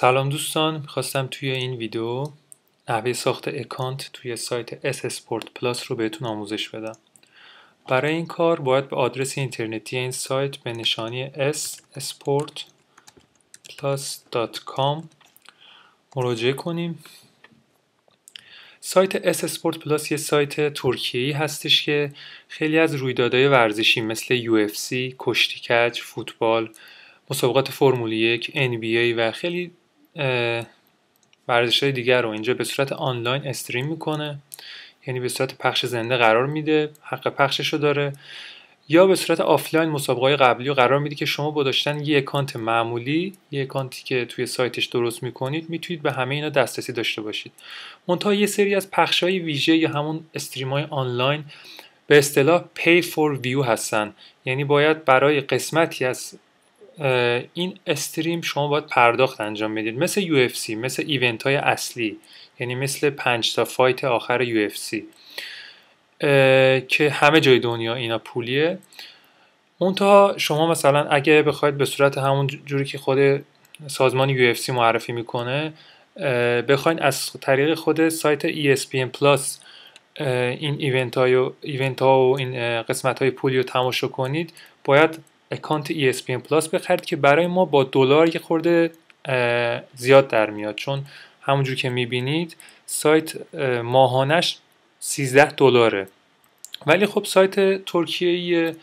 سلام دوستان میخواستم توی این ویدیو نحوه ساخت اکانت توی سایت اس اسپورت پلاس رو بهتون آموزش بدم برای این کار باید به آدرس اینترنتی این سایت به نشانی ssportplus.com مراجعه کنیم سایت اس اسپورت پلاس یه سایت ای هستش که خیلی از رویدادهای ورزشی مثل کشتی کج فوتبال، مسابقات فرمول یک، NBA و خیلی ورزش های دیگر رو اینجا به صورت آنلاین استریم میکنه یعنی به صورت پخش زنده قرار میده حق پخشش رو داره یا به صورت آفلاین مسابقه های قبلی رو قرار میده که شما با داشتن یه اکانت معمولی یه اکانتی که توی سایتش درست میکنید میتونید به همه اینا دسترسی داشته باشید منتها یه سری از پخش های ویژه یا همون استریم های آنلاین به اصطلاح پی فور ویو هستن یعنی باید برای قسمتی از این استریم شما باید پرداخت انجام میدید مثل یو اف سی مثل ایونت های اصلی یعنی مثل پنج تا فایت آخر یو اف سی که همه جای دنیا اینا پولیه منتها شما مثلا اگه بخواید به صورت همون جوری که خود سازمان یو اف سی معرفی میکنه بخواید از طریق خود سایت ESPN Plus این ایونت ها ایونت ها و این قسمت های پولی رو تماشا کنید باید اکانت ESPN پلاس بخرید که برای ما با دلار یه خورده زیاد در میاد چون همونجور که میبینید سایت ماهانش 13 دلاره ولی خب سایت ترکیه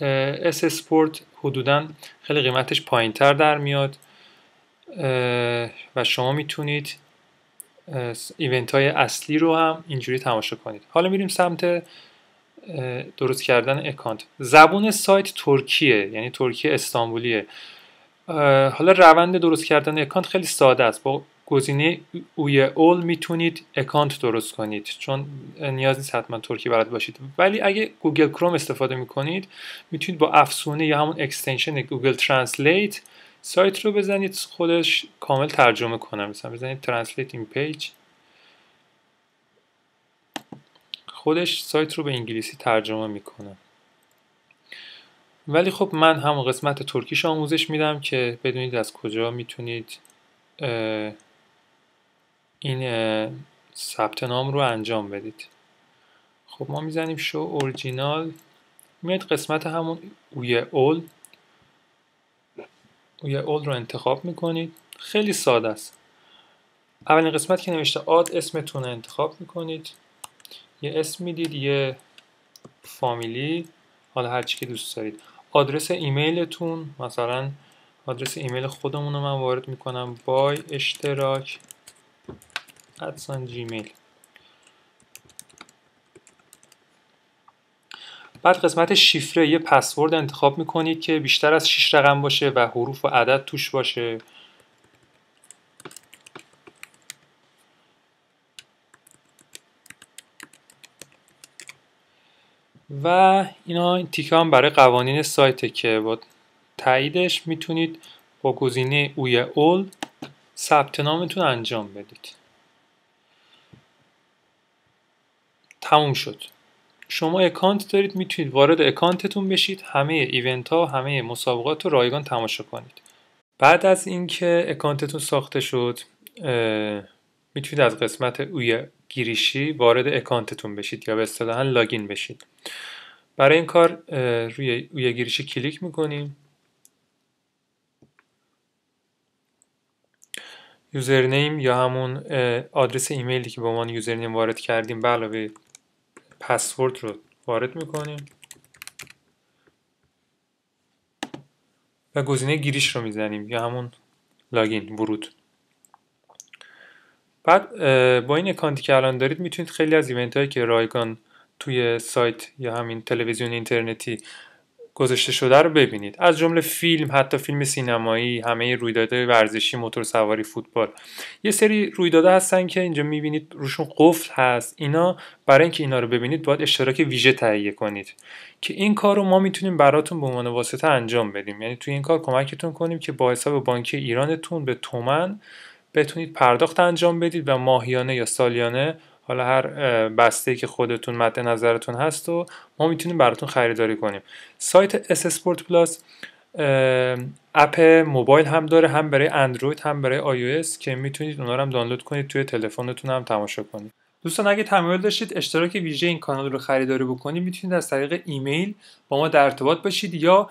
اس اسپورت حدودا خیلی قیمتش پایین تر در میاد و شما میتونید ایونت های اصلی رو هم اینجوری تماشا کنید حالا میریم سمت درست کردن اکانت زبون سایت ترکیه یعنی ترکیه استانبولیه حالا روند درست کردن اکانت خیلی ساده است با گزینه اوی اول میتونید اکانت درست کنید چون نیاز نیست حتما ترکی بلد باشید ولی اگه گوگل کروم استفاده میکنید میتونید با افسونه یا همون اکستنشن گوگل ترنسلیت سایت رو بزنید خودش کامل ترجمه کنه مثلا بزنید ترنسلیت این پیج خودش سایت رو به انگلیسی ترجمه میکنه ولی خب من همون قسمت ترکیش آموزش میدم که بدونید از کجا میتونید این ثبت نام رو انجام بدید خب ما میزنیم شو اورجینال میاد قسمت همون اوی اول اوی اول رو انتخاب میکنید خیلی ساده است اولین قسمت که نوشته آد اسمتون رو انتخاب میکنید یه اسم میدید یه فامیلی حالا هر که دوست دارید آدرس ایمیلتون مثلا آدرس ایمیل خودمون رو من وارد میکنم بای اشتراک ادسان جیمیل بعد قسمت شیفره یه پسورد انتخاب میکنید که بیشتر از 6 رقم باشه و حروف و عدد توش باشه و اینا این تیکه هم برای قوانین سایت که با تاییدش میتونید با گزینه اوی اول ثبت نامتون انجام بدید تموم شد شما اکانت دارید میتونید وارد اکانتتون بشید همه ایونت ها همه مسابقات رو رایگان تماشا کنید بعد از اینکه اکانتتون ساخته شد میتونید از قسمت اوی گیریشی وارد اکانتتون بشید یا به اصطلاح لاگین بشید برای این کار روی روی گیریشی کلیک میکنیم یوزرنیم یا همون آدرس ایمیلی که به عنوان یوزرنیم وارد کردیم به علاوه پسورد رو وارد میکنیم و گزینه گیریش رو میزنیم یا همون لاگین ورود بعد با این اکانتی که الان دارید میتونید خیلی از ایونت هایی که رایگان توی سایت یا همین تلویزیون اینترنتی گذاشته شده رو ببینید از جمله فیلم حتی فیلم سینمایی همه رویدادهای ورزشی موتور سواری فوتبال یه سری رویدادها هستن که اینجا میبینید روشون قفل هست اینا برای اینکه اینا رو ببینید باید اشتراک ویژه تهیه کنید که این کار رو ما میتونیم براتون به عنوان واسطه انجام بدیم یعنی توی این کار کمکتون کنیم که با حساب بانکی ایرانتون به تومن بتونید پرداخت انجام بدید و ماهیانه یا سالیانه حالا هر بسته که خودتون مد نظرتون هست و ما میتونیم براتون خریداری کنیم سایت اس اسپورت پلاس اپ موبایل هم داره هم برای اندروید هم برای آی که میتونید اونا رو هم دانلود کنید توی تلفنتون هم تماشا کنید دوستان اگه تمایل داشتید اشتراک ویژه این کانال رو خریداری بکنید میتونید از طریق ایمیل با ما در ارتباط باشید یا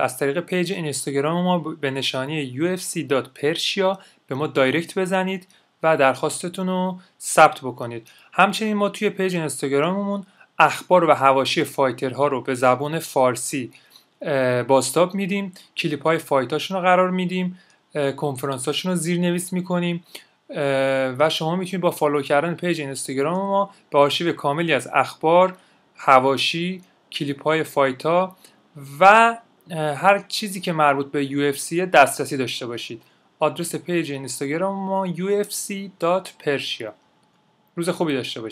از طریق پیج اینستاگرام ما به نشانی ufc.persia به ما دایرکت بزنید و درخواستتون رو ثبت بکنید همچنین ما توی پیج اینستاگراممون اخبار و هواشی فایترها رو به زبان فارسی باستاب میدیم کلیپ های فایتاشون رو قرار میدیم کنفرانس هاشون رو زیرنویس میکنیم و شما میتونید با فالو کردن پیج اینستاگرام ما به آرشیو کاملی از اخبار هواشی کلیپ های فایت ها و هر چیزی که مربوط به UFC دسترسی داشته باشید آدرس پیج اینستاگرام ما ufc.persia روز خوبی داشته باشید